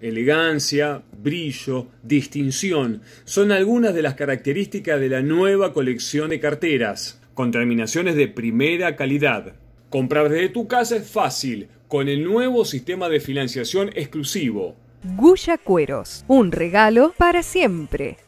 elegancia, brillo, distinción son algunas de las características de la nueva colección de carteras, con terminaciones de primera calidad. Comprar desde tu casa es fácil, con el nuevo sistema de financiación exclusivo. Guya Cueros, un regalo para siempre.